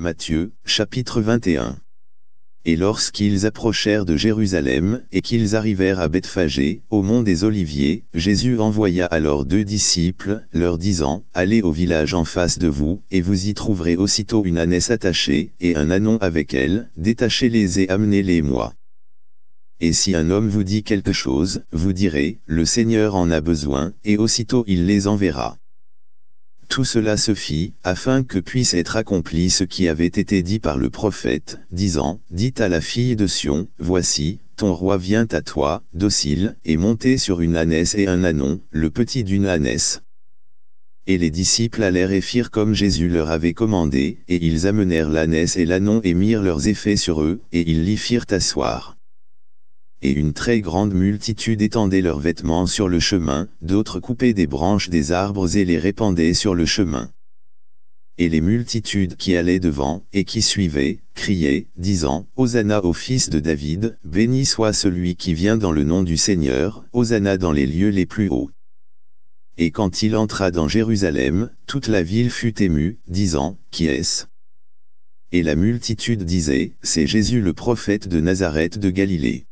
Matthieu, chapitre 21. Et lorsqu'ils approchèrent de Jérusalem, et qu'ils arrivèrent à Bethphagée, au mont des Oliviers, Jésus envoya alors deux disciples, leur disant, « Allez au village en face de vous, et vous y trouverez aussitôt une ânesse attachée, et un anon avec elle, détachez-les et amenez-les-moi. Et si un homme vous dit quelque chose, vous direz, « Le Seigneur en a besoin, et aussitôt il les enverra. » Tout cela se fit, afin que puisse être accompli ce qui avait été dit par le prophète, disant, Dites à la fille de Sion, voici, ton roi vient à toi, docile, et monté sur une ânesse et un anon, le petit d'une ânesse. Et les disciples allèrent et firent comme Jésus leur avait commandé, et ils amenèrent l'ânesse et l'anon et mirent leurs effets sur eux, et ils l'y firent asseoir et une très grande multitude étendait leurs vêtements sur le chemin, d'autres coupaient des branches des arbres et les répandaient sur le chemin. Et les multitudes qui allaient devant, et qui suivaient, criaient, disant, Hosanna au fils de David, béni soit celui qui vient dans le nom du Seigneur, Hosanna dans les lieux les plus hauts. Et quand il entra dans Jérusalem, toute la ville fut émue, disant, Qui est-ce Et la multitude disait, C'est Jésus le prophète de Nazareth de Galilée.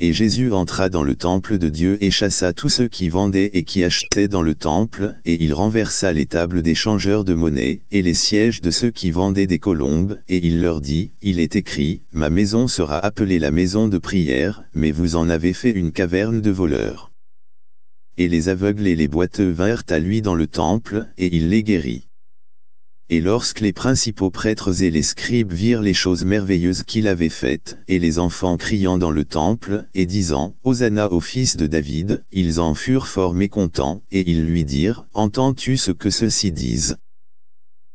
Et Jésus entra dans le temple de Dieu et chassa tous ceux qui vendaient et qui achetaient dans le temple, et il renversa les tables des changeurs de monnaie, et les sièges de ceux qui vendaient des colombes, et il leur dit, Il est écrit, Ma maison sera appelée la maison de prière, mais vous en avez fait une caverne de voleurs. Et les aveugles et les boiteux vinrent à lui dans le temple, et il les guérit. Et lorsque les principaux prêtres et les scribes virent les choses merveilleuses qu'il avait faites, et les enfants criant dans le temple, et disant, Hosanna au fils de David, ils en furent fort mécontents, et ils lui dirent, Entends-tu ce que ceux-ci disent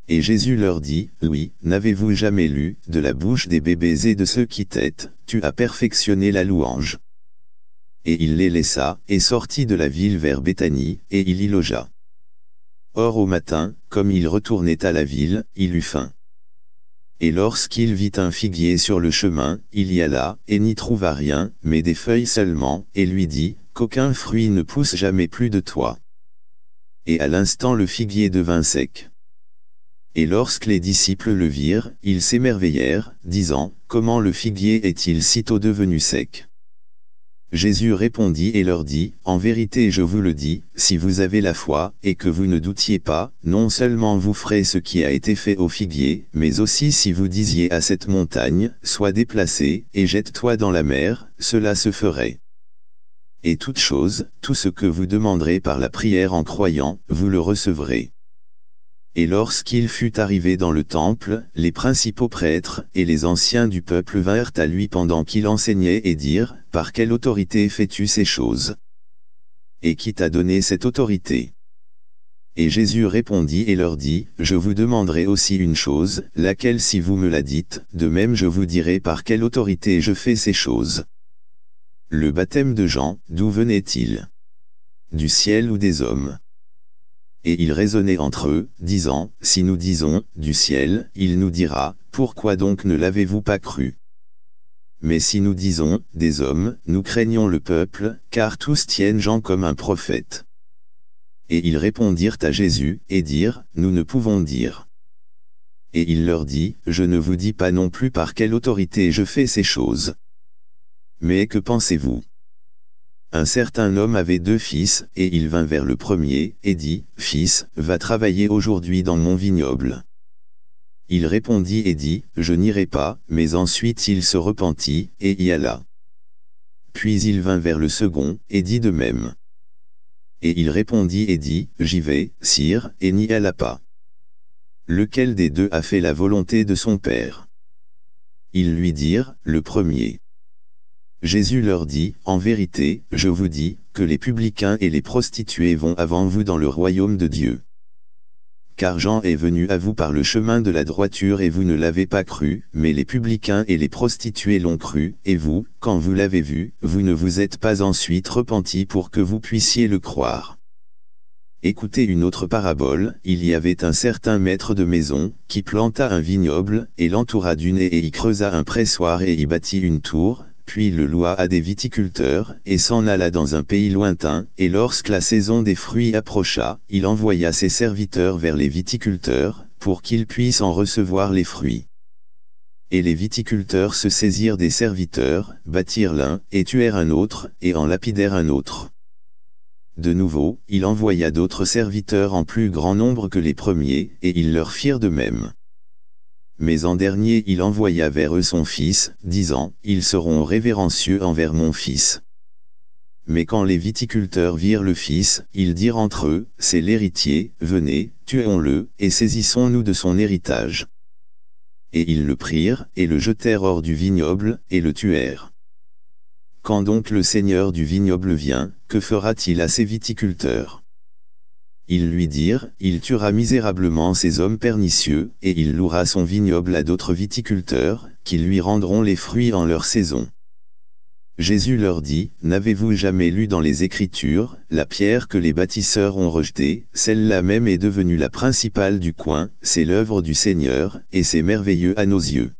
et Jésus leur dit, Oui, n'avez-vous jamais lu, de la bouche des bébés et de ceux qui têtent, tu as perfectionné la louange. Et il les laissa, et sortit de la ville vers Béthanie, et il y logea. Or au matin, comme il retournait à la ville, il eut faim. Et lorsqu'il vit un figuier sur le chemin, il y alla, et n'y trouva rien, mais des feuilles seulement, et lui dit, qu'aucun fruit ne pousse jamais plus de toi. Et à l'instant le figuier devint sec. Et lorsque les disciples le virent, ils s'émerveillèrent, disant, Comment le figuier est-il sitôt devenu sec Jésus répondit et leur dit, En vérité je vous le dis, si vous avez la foi, et que vous ne doutiez pas, non seulement vous ferez ce qui a été fait au figuier, mais aussi si vous disiez à cette montagne, Sois déplacé, et jette-toi dans la mer, cela se ferait. Et toute chose, tout ce que vous demanderez par la prière en croyant, vous le recevrez. Et lorsqu'il fut arrivé dans le temple, les principaux prêtres et les anciens du peuple vinrent à lui pendant qu'il enseignait et dirent, Par quelle autorité fais-tu ces choses Et qui t'a donné cette autorité Et Jésus répondit et leur dit, Je vous demanderai aussi une chose, laquelle si vous me la dites, de même je vous dirai par quelle autorité je fais ces choses. Le baptême de Jean, d'où venait-il Du ciel ou des hommes et ils raisonnaient entre eux, disant, Si nous disons, du ciel, il nous dira, pourquoi donc ne l'avez-vous pas cru Mais si nous disons, des hommes, nous craignons le peuple, car tous tiennent Jean comme un prophète. Et ils répondirent à Jésus, et dirent, Nous ne pouvons dire. Et il leur dit, Je ne vous dis pas non plus par quelle autorité je fais ces choses. Mais que pensez-vous un certain homme avait deux fils, et il vint vers le premier, et dit, « Fils, va travailler aujourd'hui dans mon vignoble. » Il répondit et dit, « Je n'irai pas, mais ensuite il se repentit, et y alla. » Puis il vint vers le second, et dit de même. Et il répondit et dit, « J'y vais, sire, et n'y alla pas. » Lequel des deux a fait la volonté de son père Ils lui dirent, le premier. Jésus leur dit, En vérité, je vous dis, que les publicains et les prostituées vont avant vous dans le royaume de Dieu. Car Jean est venu à vous par le chemin de la droiture et vous ne l'avez pas cru, mais les publicains et les prostituées l'ont cru, et vous, quand vous l'avez vu, vous ne vous êtes pas ensuite repenti pour que vous puissiez le croire. Écoutez une autre parabole, il y avait un certain maître de maison, qui planta un vignoble, et l'entoura du nez et y creusa un pressoir et y bâtit une tour, puis le loua à des viticulteurs, et s'en alla dans un pays lointain, et lorsque la saison des fruits approcha, il envoya ses serviteurs vers les viticulteurs, pour qu'ils puissent en recevoir les fruits. Et les viticulteurs se saisirent des serviteurs, battirent l'un, et tuèrent un autre, et en lapidèrent un autre. De nouveau, il envoya d'autres serviteurs en plus grand nombre que les premiers, et ils leur firent de même mais en dernier il envoya vers eux son fils, disant, Ils seront révérencieux envers mon fils. Mais quand les viticulteurs virent le fils, ils dirent entre eux, C'est l'héritier, venez, tuons-le, et saisissons-nous de son héritage. Et ils le prirent, et le jetèrent hors du vignoble, et le tuèrent. Quand donc le seigneur du vignoble vient, que fera-t-il à ses viticulteurs ils lui dirent, il tuera misérablement ces hommes pernicieux, et il louera son vignoble à d'autres viticulteurs, qui lui rendront les fruits en leur saison. Jésus leur dit, N'avez-vous jamais lu dans les Écritures, la pierre que les bâtisseurs ont rejetée, celle-là même est devenue la principale du coin, c'est l'œuvre du Seigneur, et c'est merveilleux à nos yeux.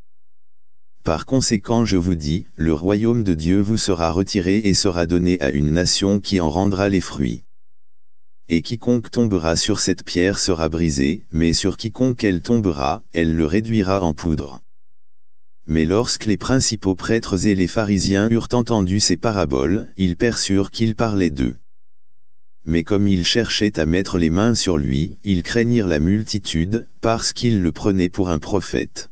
Par conséquent je vous dis, le royaume de Dieu vous sera retiré et sera donné à une nation qui en rendra les fruits et quiconque tombera sur cette pierre sera brisé, mais sur quiconque elle tombera, elle le réduira en poudre. Mais lorsque les principaux prêtres et les pharisiens eurent entendu ces paraboles, ils perçurent qu'il parlait d'eux. Mais comme ils cherchaient à mettre les mains sur lui, ils craignirent la multitude, parce qu'ils le prenaient pour un prophète.